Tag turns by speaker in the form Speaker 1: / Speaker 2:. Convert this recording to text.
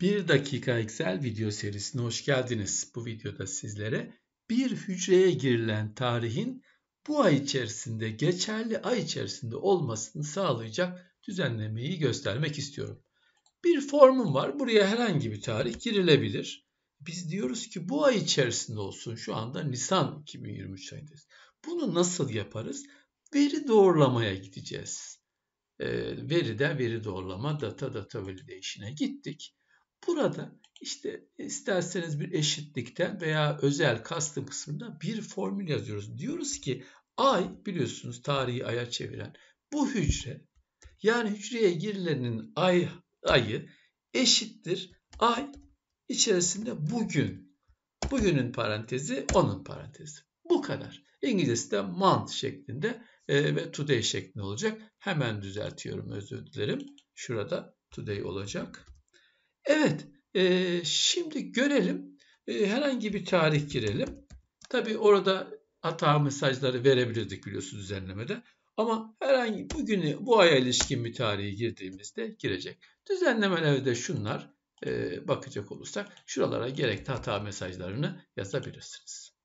Speaker 1: 1 dakika Excel video serisine hoş geldiniz. Bu videoda sizlere bir hücreye girilen tarihin bu ay içerisinde geçerli ay içerisinde olmasını sağlayacak düzenlemeyi göstermek istiyorum. Bir formum var. Buraya herhangi bir tarih girilebilir. Biz diyoruz ki bu ay içerisinde olsun. Şu anda Nisan 2023 ayındayız. Bunu nasıl yaparız? Veri doğrulamaya gideceğiz. Ee, veriden veri doğrulama, data data validation'a gittik. Burada işte isterseniz bir eşitlikten veya özel kastım kısmında bir formül yazıyoruz. Diyoruz ki ay biliyorsunuz tarihi aya çeviren bu hücre yani hücreye girilenin ay ayı eşittir ay içerisinde bugün. Bugünün parantezi onun parantezi. Bu kadar. İngilizce de month şeklinde e, ve today şeklinde olacak. Hemen düzeltiyorum özür dilerim. Şurada today olacak. Evet, e, şimdi görelim. E, herhangi bir tarih girelim. Tabi orada hata mesajları verebilirdik biliyorsunuz düzenlemede. Ama herhangi bugün bu aya ilişkin bir tarihi girdiğimizde girecek. Düzenlemelerde şunlar e, bakacak olursak şuralara gerekli hata mesajlarını yazabilirsiniz.